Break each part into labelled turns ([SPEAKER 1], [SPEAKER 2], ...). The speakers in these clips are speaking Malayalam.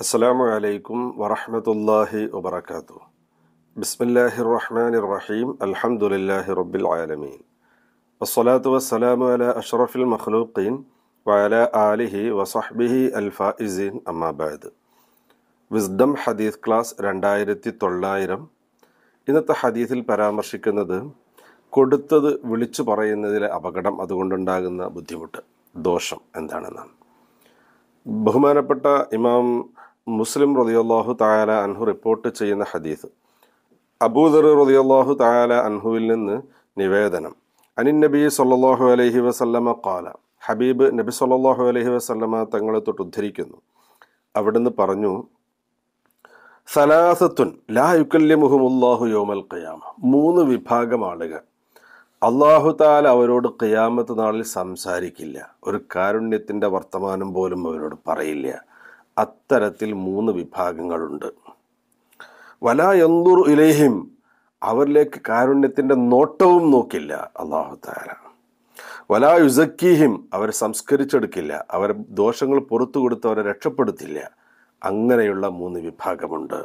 [SPEAKER 1] السلام عليكم ورحمة الله وبركاته بسم الله الرحمن الرحيم الحمد لله رب العالمين والصلاة والسلام على أشرف المخلوقين وعلى آله وصحبه الفائزين أما بعد വിസ്ഡം ഹദീസ് ക്ലാസ് രണ്ടായിരത്തി തൊള്ളായിരം ഇന്നത്തെ ഹദീസിൽ പരാമർശിക്കുന്നത് കൊടുത്തത് വിളിച്ചു പറയുന്നതിലെ അപകടം അതുകൊണ്ടുണ്ടാകുന്ന ബുദ്ധിമുട്ട് ദോഷം എന്താണെന്നാണ് ബഹുമാനപ്പെട്ട ഇമാം മുസ്ലിം റതിയല്ലാഹു തായാല അൻഹു റിപ്പോർട്ട് ചെയ്യുന്ന ഹദീസ് അബൂദർ റതിയല്ലാഹു തായാല അൻഹുവിൽ നിന്ന് നിവേദനം അനിൻ നബി സല്ലാഹു അലഹി വസല്ലമ കാല ഹബീബ് നബി സല്ലാഹു അലഹി വസല്ലമ തങ്ങളെ തൊട്ട് ഉദ്ധരിക്കുന്നു അവിടുന്ന് പറഞ്ഞു സലാസത്തുൻ ലാ മുഹുമുല്ലാഹു യോമൽ കയാമ മൂന്ന് വിഭാഗം ആളുകൾ അള്ളാഹുതാല അവരോട് ഖിയാമത്ത് നാളിൽ സംസാരിക്കില്ല ഒരു കാരുണ്യത്തിൻ്റെ വർത്തമാനം പോലും അവരോട് പറയില്ല അത്തരത്തിൽ മൂന്ന് വിഭാഗങ്ങളുണ്ട് വലാ എന്തൂർ ഇലേഹിം അവരിലേക്ക് കാരുണ്യത്തിൻ്റെ നോട്ടവും നോക്കില്ല അള്ളാഹുതാല വലാ യുസക്കീഹിം അവരെ സംസ്കരിച്ചെടുക്കില്ല അവരെ ദോഷങ്ങൾ പുറത്തു കൊടുത്ത് അവരെ രക്ഷപ്പെടുത്തില്ല അങ്ങനെയുള്ള മൂന്ന് വിഭാഗമുണ്ട്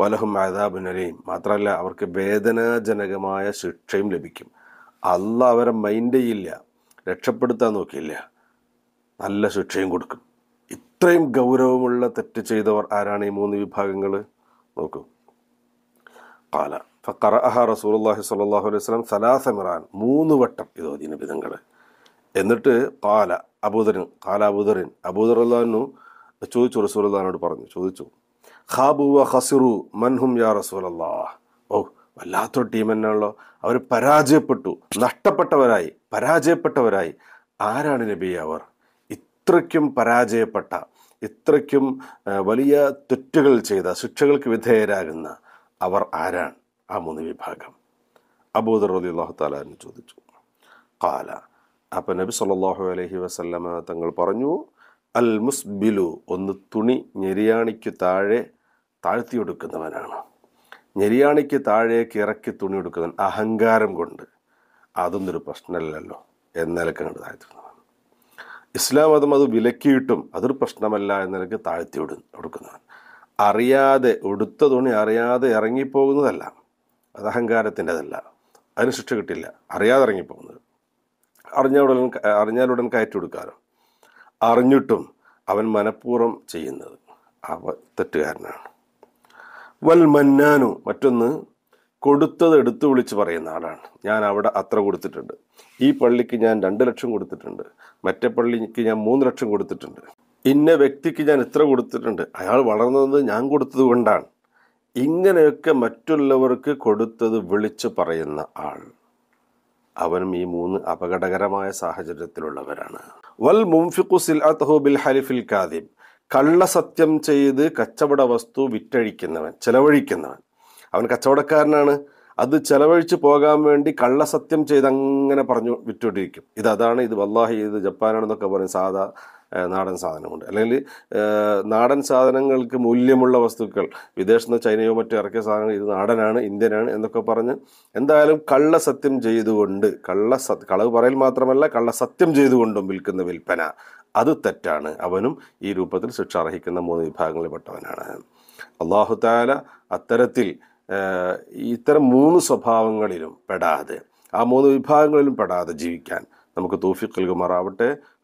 [SPEAKER 1] വലഹും ആദാബുനലയും മാത്രമല്ല അവർക്ക് വേദനാജനകമായ ശിക്ഷയും ലഭിക്കും അല്ല അവരെ മൈൻഡ് ചെയ്യില്ല രക്ഷപ്പെടുത്താൻ നോക്കിയില്ല നല്ല ശിക്ഷയും കൊടുക്കും ഇത്രയും ഗൗരവമുള്ള തെറ്റ് ചെയ്തവർ ആരാണ് ഈ മൂന്ന് വിഭാഗങ്ങൾ നോക്കൂ പാല ഫക്കറ അഹ റസൂൽഹി സ്വല്ലാഹു അലൈഹി സ്വലം സലാസ മിറാൻ മൂന്ന് വട്ടം ഇതോ ഓതിന വിധങ്ങൾ എന്നിട്ട് പാല അബൂദറിൻ കാല അബൂദറിൻ അബൂദർ അള്ളഹാനു ചോദിച്ചു റസൂൽ അള്ളഹാനോട് പറഞ്ഞു ചോദിച്ചു ഖാബു വ ഖസിറു മൻഹും യാ റസൂലല്ലാഹ് വല്ലാത്തൊരു ടീം തന്നെയാണല്ലോ അവർ പരാജയപ്പെട്ടു നഷ്ടപ്പെട്ടവരായി പരാജയപ്പെട്ടവരായി ആരാണ് നബി അവർ ഇത്രയ്ക്കും പരാജയപ്പെട്ട ഇത്രയ്ക്കും വലിയ തെറ്റുകൾ ചെയ്ത ശിക്ഷകൾക്ക് വിധേയരാകുന്ന അവർ ആരാണ് ആ മൂന്ന് വിഭാഗം അബൂദർ റബി അള്ളാഹു താലാന്ന് ചോദിച്ചു കാല അപ്പം നബി സല്ലാഹു അലഹി വസല്ലമ തങ്ങൾ പറഞ്ഞു അൽ മുസ്ബിലു ഒന്ന് തുണി ഞെരിയാണിക്കു താഴെ താഴ്ത്തിയൊടുക്കുന്നവനാണ് ഞെരിയാണിക്ക് താഴേക്ക് ഇറക്കി തുണി കൊടുക്കുന്നവൻ അഹങ്കാരം കൊണ്ട് അതൊന്നൊരു പ്രശ്നമല്ലല്ലോ എന്ന നിലക്ക് അങ്ങോട്ട് ഇസ്ലാം മതം അത് വിലക്കിയിട്ടും അതൊരു പ്രശ്നമല്ല എന്ന നിലക്ക് താഴ്ത്തി കൊടുക്കുന്നവൻ അറിയാതെ ഉടുത്ത തുണി അറിയാതെ ഇറങ്ങിപ്പോകുന്നതല്ല അത് അഹങ്കാരത്തിൻ്റെതല്ല അതിന് ശിക്ഷ കിട്ടില്ല അറിയാതെ ഇറങ്ങിപ്പോകുന്നത് അറിഞ്ഞാലുടൻ അറിഞ്ഞാലുടൻ കയറ്റി കൊടുക്കാറ് അറിഞ്ഞിട്ടും അവൻ മനഃപൂർവ്വം ചെയ്യുന്നത് അവ തെറ്റുകാരനാണ് വൽ മന്നാനു മറ്റൊന്ന് കൊടുത്തത് എടുത്തു വിളിച്ച് പറയുന്ന ആളാണ് ഞാൻ അവിടെ അത്ര കൊടുത്തിട്ടുണ്ട് ഈ പള്ളിക്ക് ഞാൻ രണ്ട് ലക്ഷം കൊടുത്തിട്ടുണ്ട് മറ്റേ പള്ളിക്ക് ഞാൻ മൂന്ന് ലക്ഷം കൊടുത്തിട്ടുണ്ട് ഇന്ന വ്യക്തിക്ക് ഞാൻ ഇത്ര കൊടുത്തിട്ടുണ്ട് അയാൾ വളർന്നത് ഞാൻ കൊടുത്തത് കൊണ്ടാണ് ഇങ്ങനെയൊക്കെ മറ്റുള്ളവർക്ക് കൊടുത്തത് വിളിച്ചു പറയുന്ന ആൾ അവനും ഈ മൂന്ന് അപകടകരമായ സാഹചര്യത്തിലുള്ളവരാണ് വൽ മുംഫിഖു സിൽ ബിൽ ഹലിഫിൽ കാദിം കള്ളസത്യം ചെയ്ത് കച്ചവട വസ്തു വിറ്റഴിക്കുന്നവൻ ചെലവഴിക്കുന്നവൻ അവൻ കച്ചവടക്കാരനാണ് അത് ചെലവഴിച്ച് പോകാൻ വേണ്ടി കള്ളസത്യം ചെയ്ത് അങ്ങനെ പറഞ്ഞു വിറ്റുകൊണ്ടിരിക്കും ഇത് അതാണ് ഇത് വല്ലാഹി ഇത് ജപ്പാനാണെന്നൊക്കെ പറയും സാധാ നാടൻ സാധനമുണ്ട് അല്ലെങ്കിൽ നാടൻ സാധനങ്ങൾക്ക് മൂല്യമുള്ള വസ്തുക്കൾ വിദേശത്ത് നിന്ന് ചൈനയോ മറ്റോ ഇറക്കിയ സാധനങ്ങൾ ഇത് നാടനാണ് ഇന്ത്യനാണ് എന്നൊക്കെ പറഞ്ഞ് എന്തായാലും കള്ളസത്യം ചെയ്തുകൊണ്ട് കള്ള സത് കളവ് പറയൽ മാത്രമല്ല കള്ളസത്യം ചെയ്തുകൊണ്ടും വിൽക്കുന്ന വിൽപ്പന അത് തെറ്റാണ് അവനും ഈ രൂപത്തിൽ ശിക്ഷ അർഹിക്കുന്ന മൂന്ന് വിഭാഗങ്ങളിൽപ്പെട്ടവനാണ് അള്ളാഹുത്താല അത്തരത്തിൽ ഇത്തരം മൂന്ന് സ്വഭാവങ്ങളിലും പെടാതെ ആ മൂന്ന് വിഭാഗങ്ങളിലും പെടാതെ ജീവിക്കാൻ നമുക്ക് തൂഫിഖ് കുമാറാവട്ടെ